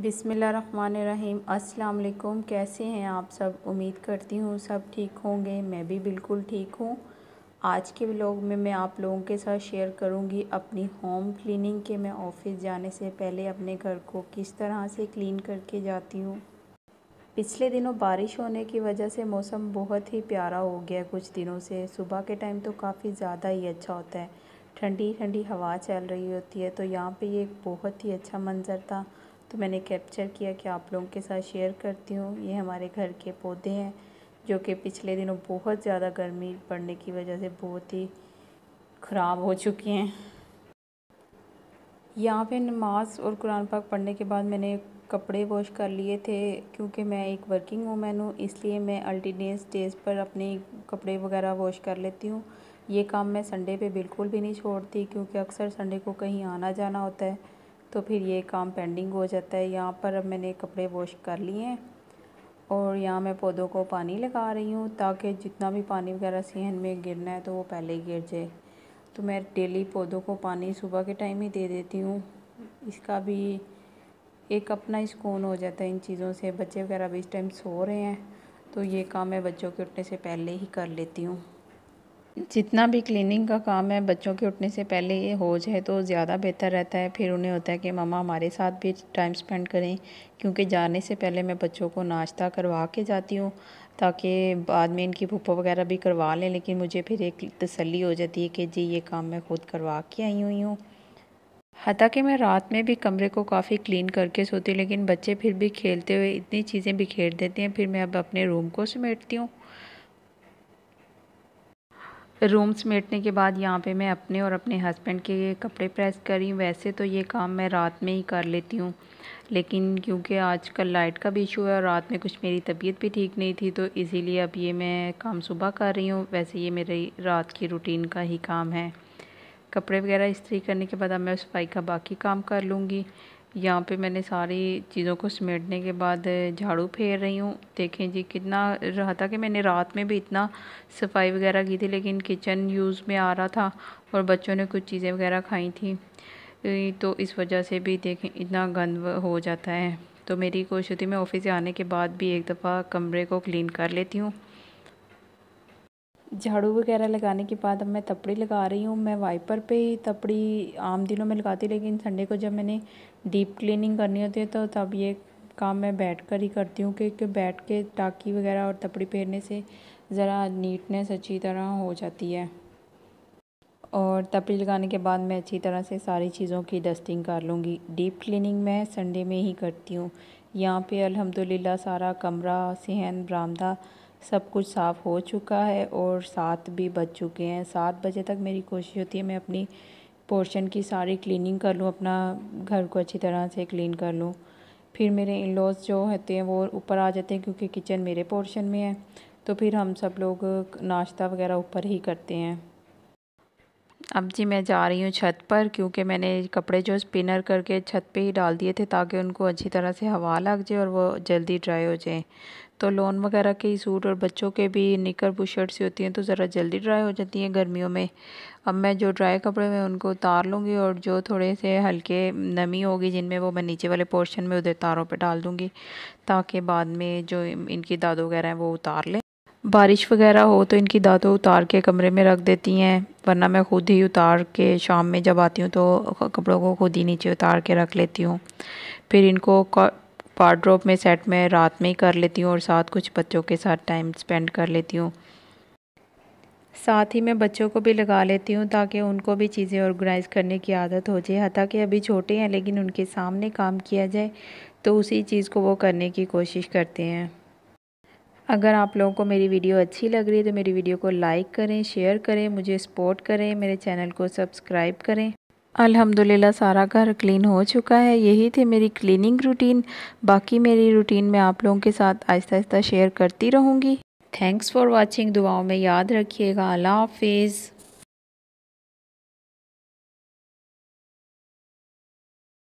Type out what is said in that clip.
बिसमीम अस्सलाम कैसे हैं आप सब उम्मीद करती हूँ सब ठीक होंगे मैं भी बिल्कुल ठीक हूँ आज के ब्लॉग में मैं आप लोगों के साथ शेयर करूँगी अपनी होम क्लीनिंग के मैं ऑफ़िस जाने से पहले अपने घर को किस तरह से क्लीन करके जाती हूँ पिछले दिनों बारिश होने की वजह से मौसम बहुत ही प्यारा हो गया कुछ दिनों से सुबह के टाइम तो काफ़ी ज़्यादा ही अच्छा होता है ठंडी ठंडी हवा चल रही होती है तो यहाँ पे ये एक बहुत ही अच्छा मंज़र था तो मैंने कैप्चर किया कि आप लोगों के साथ शेयर करती हूँ ये हमारे घर के पौधे हैं जो कि पिछले दिनों बहुत ज़्यादा गर्मी पड़ने की वजह से बहुत ही ख़राब हो चुके हैं यहाँ पे नमाज और कुरान पाक पढ़ने के बाद मैंने कपड़े वॉश कर लिए थे क्योंकि मैं एक वर्किंग वूमेन हूँ इसलिए मैं अल्टीनेस डेज पर अपने कपड़े वगैरह वॉश कर लेती हूँ ये काम मैं संडे पे बिल्कुल भी नहीं छोड़ती क्योंकि अक्सर संडे को कहीं आना जाना होता है तो फिर ये काम पेंडिंग हो जाता है यहाँ पर अब मैंने कपड़े वॉश कर लिए हैं और यहाँ मैं पौधों को पानी लगा रही हूँ ताकि जितना भी पानी वगैरह सेहन में गिरना है तो वो पहले ही गिर जाए तो मैं डेली पौधों को पानी सुबह के टाइम ही दे देती हूँ इसका भी एक अपना ही सुकून हो जाता है इन चीज़ों से बच्चे वगैरह भी इस टाइम सो रहे हैं तो ये काम मैं बच्चों के उठने से पहले ही कर लेती हूँ जितना भी क्लीनिंग का काम है बच्चों के उठने से पहले ये हो जाए तो ज़्यादा बेहतर रहता है फिर उन्हें होता है कि ममा हमारे साथ भी टाइम स्पेंड करें क्योंकि जाने से पहले मैं बच्चों को नाश्ता करवा के जाती हूँ ताकि बाद में इनकी भूपा वगैरह भी करवा लें लेकिन मुझे फिर एक तसली हो जाती है कि जी ये काम मैं खुद करवा के आई हुई हूँ हती कि मैं रात में भी कमरे को काफ़ी क्लीन करके सोती हूँ लेकिन बच्चे फिर भी खेलते हुए इतनी चीज़ें बिखेर देते हैं फिर मैं अब अपने रूम को समेटती हूँ रूम समेटने के बाद यहाँ पे मैं अपने और अपने हस्बैंड के कपड़े प्रेस करी वैसे तो ये काम मैं रात में ही कर लेती हूँ लेकिन क्योंकि आजकल लाइट का भी इशू है और रात में कुछ मेरी तबीयत भी ठीक नहीं थी तो इसीलिए अब ये मैं काम सुबह कर रही हूँ वैसे ये मेरी रात की रूटीन का ही काम है कपड़े वगैरह इस्त्री करने के बाद अब मैं सफाई का बाकी काम कर लूँगी यहाँ पे मैंने सारी चीज़ों को समेटने के बाद झाड़ू फेर रही हूँ देखें जी कितना रहा था कि मैंने रात में भी इतना सफाई वगैरह की थी लेकिन किचन यूज़ में आ रहा था और बच्चों ने कुछ चीज़ें वगैरह खाई थी तो इस वजह से भी देखें इतना गंद हो जाता है तो मेरी कोशिश थी मैं ऑफिस से आने के बाद भी एक दफ़ा कमरे को क्लीन कर लेती हूँ झाड़ू वगैरह लगाने के बाद अब मैं तपड़ी लगा रही हूँ मैं वाइपर पे ही तपड़ी आम दिनों में लगाती लेकिन संडे को जब मैंने डीप क्लीनिंग करनी होती है तो तब ये काम मैं बैठ कर ही करती हूँ क्योंकि बैठ के टाकी वगैरह और तपड़ी पहनने से ज़रा नीटनेस अच्छी तरह हो जाती है और तपड़ी लगाने के बाद मैं अच्छी तरह से सारी चीज़ों की डस्टिंग कर लूँगी डीप क्लिनिंग मैं संडे में ही करती हूँ यहाँ पे अलहमदिल्ला सारा कमरा सहन बरामदा सब कुछ साफ़ हो चुका है और सात भी बज चुके हैं सात बजे तक मेरी कोशिश होती है मैं अपनी पोर्शन की सारी क्लीनिंग कर लूँ अपना घर को अच्छी तरह से क्लीन कर लूँ फिर मेरे इन लॉज जो होते हैं वो ऊपर आ जाते हैं क्योंकि किचन मेरे पोर्शन में है तो फिर हम सब लोग नाश्ता वगैरह ऊपर ही करते हैं अब जी मैं जा रही हूँ छत पर क्योंकि मैंने कपड़े जो स्पिनर करके छत पे ही डाल दिए थे ताकि उनको अच्छी तरह से हवा लग जाए और वो जल्दी ड्राई हो जाए तो लोन वगैरह के सूट और बच्चों के भी निकर बुशर्ट्स होती हैं तो ज़रा जल्दी ड्राई हो जाती हैं गर्मियों में अब मैं जो ड्राई कपड़े हैं उनको उतार लूँगी और जो थोड़े से हल्के नमी होगी जिनमें वो मैं नीचे वाले पोर्शन में उधर तारों पर डाल दूँगी ताकि बाद में जो इनकी दादो वगैरह हैं वो उतार लें बारिश वगैरह हो तो इनकी दातों उतार के कमरे में रख देती हैं वरना मैं ख़ुद ही उतार के शाम में जब आती हूँ तो कपड़ों को खुद ही नीचे उतार के रख लेती हूँ फिर इनको वार्ड्रोप में सेट में रात में ही कर लेती हूँ और साथ कुछ बच्चों के साथ टाइम स्पेंड कर लेती हूँ साथ ही मैं बच्चों को भी लगा लेती हूँ ताकि उनको भी चीज़ें ऑर्गेनाइज़ करने की आदत हो जाए हालांकि अभी छोटे हैं लेकिन उनके सामने काम किया जाए तो उसी चीज़ को वो करने की कोशिश करते हैं अगर आप लोगों को मेरी वीडियो अच्छी लग रही है तो मेरी वीडियो को लाइक करें शेयर करें मुझे सपोर्ट करें मेरे चैनल को सब्सक्राइब करें अल्हम्दुलिल्लाह सारा घर क्लीन हो चुका है यही थी मेरी क्लीनिंग रूटीन बाकी मेरी रूटीन मैं आप लोगों के साथ आहिस्ता आहिस्ता शेयर करती रहूँगी थैंक्स फॉर वॉचिंग दुआओं में याद रखिएगा अल्लाह हाफिज़